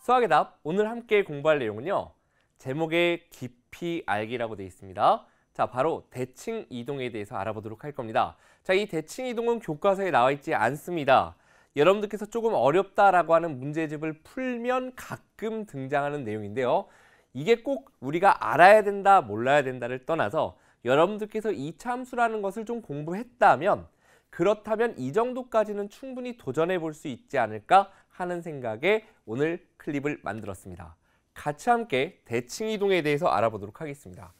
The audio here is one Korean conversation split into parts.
수학의 답 오늘 함께 공부할 내용은요. 제목에 깊이 알기라고 되어 있습니다. 자, 바로 대칭 이동에 대해서 알아보도록 할 겁니다. 자, 이 대칭 이동은 교과서에 나와 있지 않습니다. 여러분들께서 조금 어렵다라고 하는 문제집을 풀면 가끔 등장하는 내용인데요. 이게 꼭 우리가 알아야 된다, 몰라야 된다를 떠나서 여러분들께서 이 참수라는 것을 좀 공부했다면 그렇다면 이 정도까지는 충분히 도전해 볼 수 있지 않을까 하는 생각에 오늘 클립을 만들었습니다. 같이 함께 대칭 이동에 대해서 알아보도록 하겠습니다.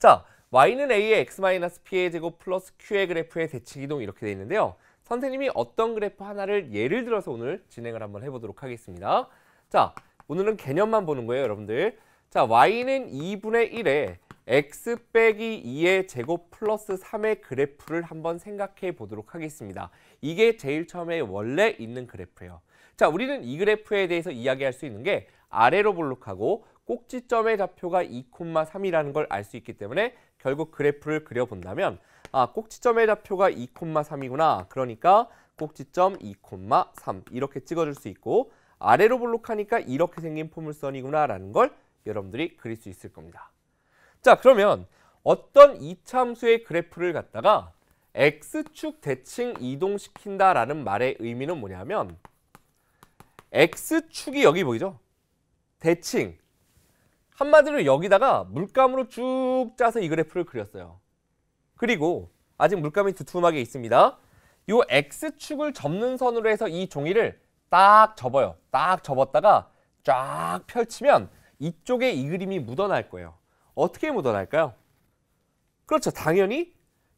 자, y는 a의 x-p의 제곱 플러스 q의 그래프의 대칭 이동 이렇게 되어 있는데요. 선생님이 어떤 그래프 하나를 예를 들어서 오늘 진행을 한번 해보도록 하겠습니다. 자, 오늘은 개념만 보는 거예요, 여러분들. 자, y는 2분의 1에 x 빼기 2의 제곱 플러스 3의 그래프를 한번 생각해 보도록 하겠습니다. 이게 제일 처음에 원래 있는 그래프예요. 자, 우리는 이 그래프에 대해서 이야기할 수 있는 게 아래로 볼록하고 꼭지점의 좌표가 2,3이라는 걸 알 수 있기 때문에 결국 그래프를 그려본다면 아, 꼭지점의 좌표가 2,3이구나. 그러니까 꼭지점 2,3 이렇게 찍어줄 수 있고 아래로 볼록하니까 이렇게 생긴 포물선이구나라는 걸 여러분들이 그릴 수 있을 겁니다. 자, 그러면 어떤 이참수의 그래프를 갖다가 X축 대칭 이동시킨다라는 말의 의미는 뭐냐면 X축이 여기 보이죠? 대칭. 한마디로 여기다가 물감으로 쭉 짜서 이 그래프를 그렸어요. 그리고 아직 물감이 두툼하게 있습니다. 이 X축을 접는 선으로 해서 이 종이를 딱 접어요. 딱 접었다가 쫙 펼치면 이쪽에 이 그림이 묻어날 거예요. 어떻게 묻어날까요? 그렇죠. 당연히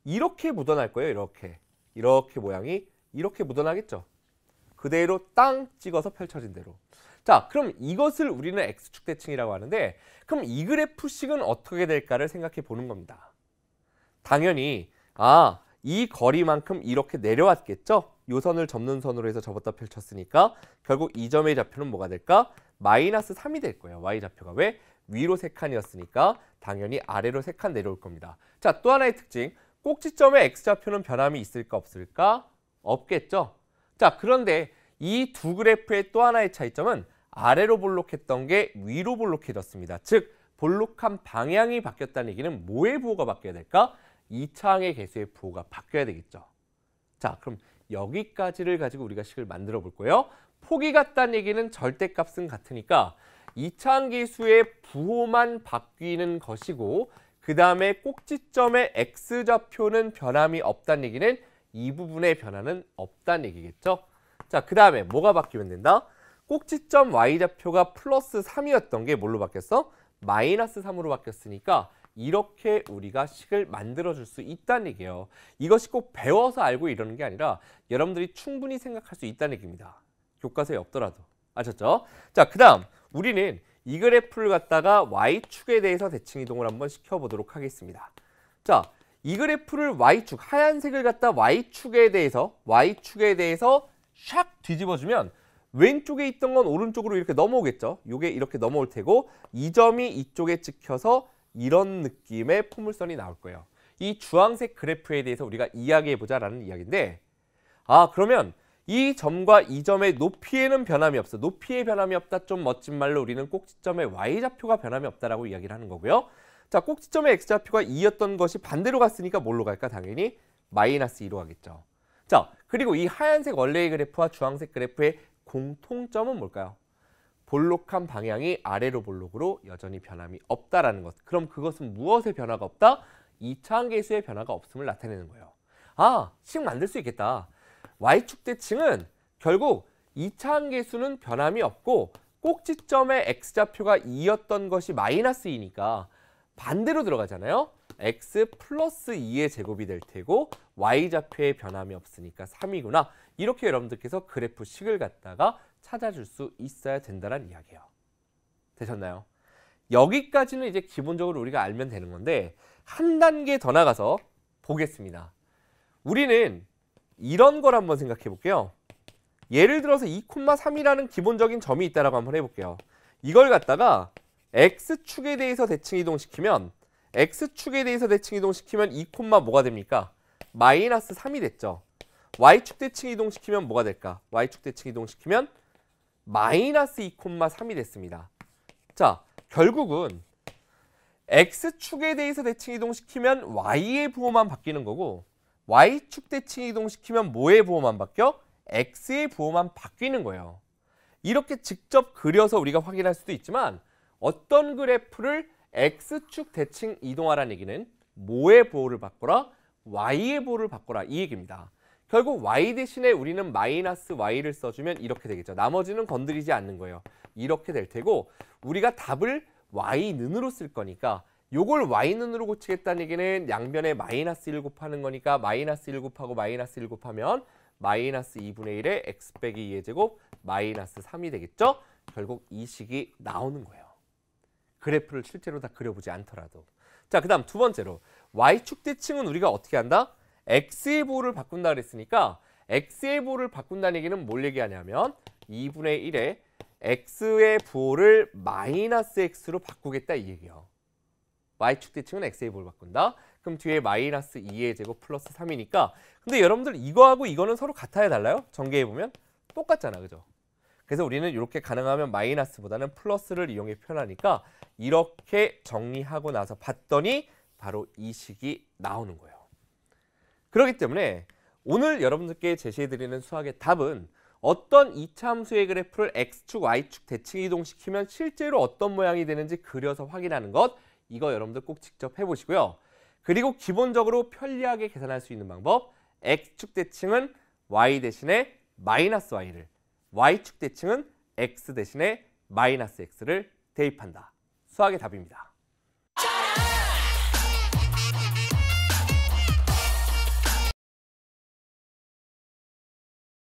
이렇게 묻어날 거예요. 이렇게. 이렇게 모양이 이렇게 묻어나겠죠. 그대로 땅 찍어서 펼쳐진 대로. 자, 그럼 이것을 우리는 X축 대칭이라고 하는데 그럼 이 그래프식은 어떻게 될까를 생각해 보는 겁니다. 당연히 아, 이 거리만큼 이렇게 내려왔겠죠? 요 선을 접는 선으로 해서 접었다 펼쳤으니까 결국 이 점의 좌표는 뭐가 될까? 마이너스 3이 될 거예요. y 좌표가 왜? 위로 3칸이었으니까 당연히 아래로 3칸 내려올 겁니다. 자, 또 하나의 특징. 꼭지점의 x좌표는 변함이 있을까 없을까? 없겠죠? 자, 그런데 이 두 그래프의 또 하나의 차이점은 아래로 볼록했던 게 위로 볼록해졌습니다. 즉, 볼록한 방향이 바뀌었다는 얘기는 뭐의 부호가 바뀌어야 될까? 이차항의 개수의 부호가 바뀌어야 되겠죠. 자, 그럼 여기까지를 가지고 우리가 식을 만들어 볼 거예요. 폭이 같다는 얘기는 절대값은 같으니까 이차항 개수의 부호만 바뀌는 것이고 그 다음에 꼭지점의 x좌표는 변함이 없다는 얘기는 이 부분의 변화는 없다는 얘기겠죠? 자, 그 다음에 뭐가 바뀌면 된다? 꼭지점 y좌표가 플러스 3이었던 게 뭘로 바뀌었어? 마이너스 3으로 바뀌었으니까 이렇게 우리가 식을 만들어줄 수 있다는 얘기예요. 이것이 꼭 배워서 알고 이러는 게 아니라 여러분들이 충분히 생각할 수 있다는 얘기입니다. 교과서에 없더라도. 아셨죠? 자, 그 다음 우리는 이 그래프를 갖다가 y축에 대해서 대칭 이동을 한번 시켜보도록 하겠습니다. 자, 이 그래프를 Y축, 하얀색을 갖다 Y축에 대해서 Y축에 대해서 샥 뒤집어주면 왼쪽에 있던 건 오른쪽으로 이렇게 넘어오겠죠. 요게 이렇게 넘어올 테고 이 점이 이쪽에 찍혀서 이런 느낌의 포물선이 나올 거예요. 이 주황색 그래프에 대해서 우리가 이야기해보자 라는 이야기인데 아 그러면 이 점과 이 점의 높이에는 변함이 없어. 높이에 변함이 없다. 좀 멋진 말로 우리는 꼭지점의 y좌표가 변함이 없다라고 이야기를 하는 거고요. 자, 꼭지점의 x좌표가 2였던 것이 반대로 갔으니까 뭘로 갈까? 당연히 마이너스 2로 가겠죠. 자, 그리고 이 하얀색 원래의 그래프와 주황색 그래프의 공통점은 뭘까요? 볼록한 방향이 아래로 볼록으로 여전히 변함이 없다라는 것. 그럼 그것은 무엇의 변화가 없다? 이차항계수의 변화가 없음을 나타내는 거예요. 아, 식 만들 수 있겠다. y축 대칭은 결국 이차항계수는 변함이 없고 꼭지점의 x좌표가 2였던 것이 마이너스 2니까 반대로 들어가잖아요. x 플러스 2의 제곱이 될 테고 y좌표에 변함이 없으니까 3이구나. 이렇게 여러분들께서 그래프식을 갖다가 찾아줄 수 있어야 된다는 이야기예요. 되셨나요? 여기까지는 이제 기본적으로 우리가 알면 되는 건데 한 단계 더 나가서 보겠습니다. 우리는 이런 걸 한번 생각해 볼게요. 예를 들어서 2,3이라는 기본적인 점이 있다라고 한번 해볼게요. 이걸 갖다가 x축에 대해서 대칭 이동시키면 x축에 대해서 대칭 이동시키면 2, 뭐가 됩니까? 마이너스 3이 됐죠. y축 대칭 이동시키면 뭐가 될까? y축 대칭 이동시키면 마이너스 2,3이 됐습니다. 자, 결국은 x축에 대해서 대칭 이동시키면 y의 부호만 바뀌는 거고 y축 대칭 이동시키면 뭐의 부호만 바뀌어? x의 부호만 바뀌는 거예요. 이렇게 직접 그려서 우리가 확인할 수도 있지만 어떤 그래프를 X축 대칭 이동하라는 얘기는 모의 보호를 바꿔라, Y의 보호를 바꿔라 이 얘기입니다. 결국 Y 대신에 우리는 마이너스 Y를 써주면 이렇게 되겠죠. 나머지는 건드리지 않는 거예요. 이렇게 될 테고 우리가 답을 Y는으로 쓸 거니까 요걸 Y는으로 고치겠다는 얘기는 양변에 마이너스 1 곱하는 거니까 마이너스 1 곱하고 마이너스 1 곱하면 마이너스 2분의 1에 X 빼기 2의 제곱 마이너스 3이 되겠죠? 결국 이 식이 나오는 거예요. 그래프를 실제로 다 그려보지 않더라도. 자, 그 다음 두 번째로 Y축 대칭은 우리가 어떻게 한다? X의 볼를 바꾼다 그랬으니까 X의 볼를 바꾼다는 얘기는 뭘 얘기하냐면 2분의 1에 X의 부호를 마이너스 X로 바꾸겠다 이 얘기요. Y축 대칭은 X의 볼를 바꾼다. 그럼 뒤에 마이너스 2의 제곱 플러스 3이니까 근데 여러분들 이거하고 이거는 서로 같아야 달라요? 전개해보면 똑같잖아, 그죠? 그래서 우리는 이렇게 가능하면 마이너스보다는 플러스를 이용해 표현하니까 이렇게 정리하고 나서 봤더니 바로 이 식이 나오는 거예요. 그렇기 때문에 오늘 여러분들께 제시해드리는 수학의 답은 어떤 이차함수의 그래프를 X축, Y축 대칭 이동시키면 실제로 어떤 모양이 되는지 그려서 확인하는 것 이거 여러분들 꼭 직접 해보시고요. 그리고 기본적으로 편리하게 계산할 수 있는 방법 X축 대칭은 Y 대신에 마이너스 Y를 y축 대칭은 x 대신에 마이너스 x를 대입한다. 수학의 답입니다.